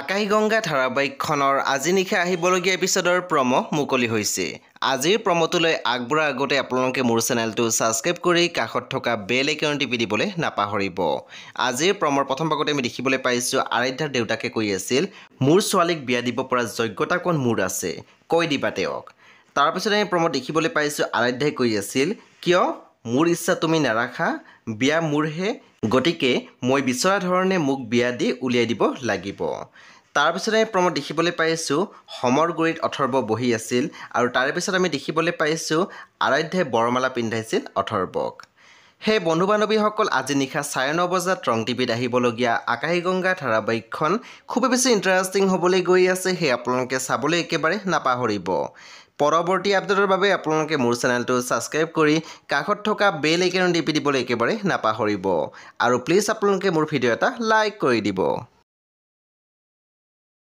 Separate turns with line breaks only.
আকাশী গংগা ধাৰাবাহিকখনৰ আজি নিশা আহিবলগীয়া এপিছডৰ প্ৰম' মুকলি হৈছে আজিৰ প্ৰম'টোলৈ আগবঢ়াৰ আগতে আপোনালোকে মোৰ চেনেলটো ছাবস্ক্ৰাইব কৰি কাষত থকা বেল একাউণ্ট টিপি দিবলৈ নাপাহৰিব আজিৰ প্ৰম'ৰ প্ৰথম ভাগতে আমি দেখিবলৈ পাইছোঁ আৰাধ্যাৰ দেউতাকে কৈ আছিল মোৰ ছোৱালীক বিয়া দিব পৰা যোগ্যতা কণ মোৰ আছে কৈ দিবা তেওঁক তাৰপিছতে আমি প্ৰম দেখিবলৈ পাইছোঁ আৰাধ্যাই কৈ আছিল কিয় মোৰ ইচ্ছা তুমি নাৰাখা বিয়া মোৰহে গতিকে মই বিচৰা ধৰণে মোক বিয়া দি উলিয়াই দিব লাগিব তাৰপিছতে আমি প্ৰমত দেখিবলৈ পাইছোঁ সমৰ গুৰিত অথৰ্ব বহি আছিল আৰু তাৰ পিছত আমি দেখিবলৈ পাইছোঁ আৰাধ্যই বৰমালা পিন্ধাইছিল অথৰ্বক সেই বন্ধু বান্ধৱীসকল আজি নিশা চাৰে ন বজাত ৰং টিভিত আহিবলগীয়া আকাশী গংগা ধাৰাবাহিকখন খুবেই বেছি ইণ্টাৰেষ্টিং হ'বলৈ গৈ আছে সেই আপোনালোকে চাবলৈ একেবাৰে নাপাহৰিব পৰৱৰ্তী আপডেটৰ বাবে আপোনালোকে মোৰ চেনেলটো ছাবস্ক্ৰাইব কৰি কাষত থকা বেল আইকন টিপি দিবলৈ একেবাৰে নাপাহৰিব আৰু প্লিজ আপোনালোকে মোৰ ভিডিঅ' এটা লাইক কৰি দিব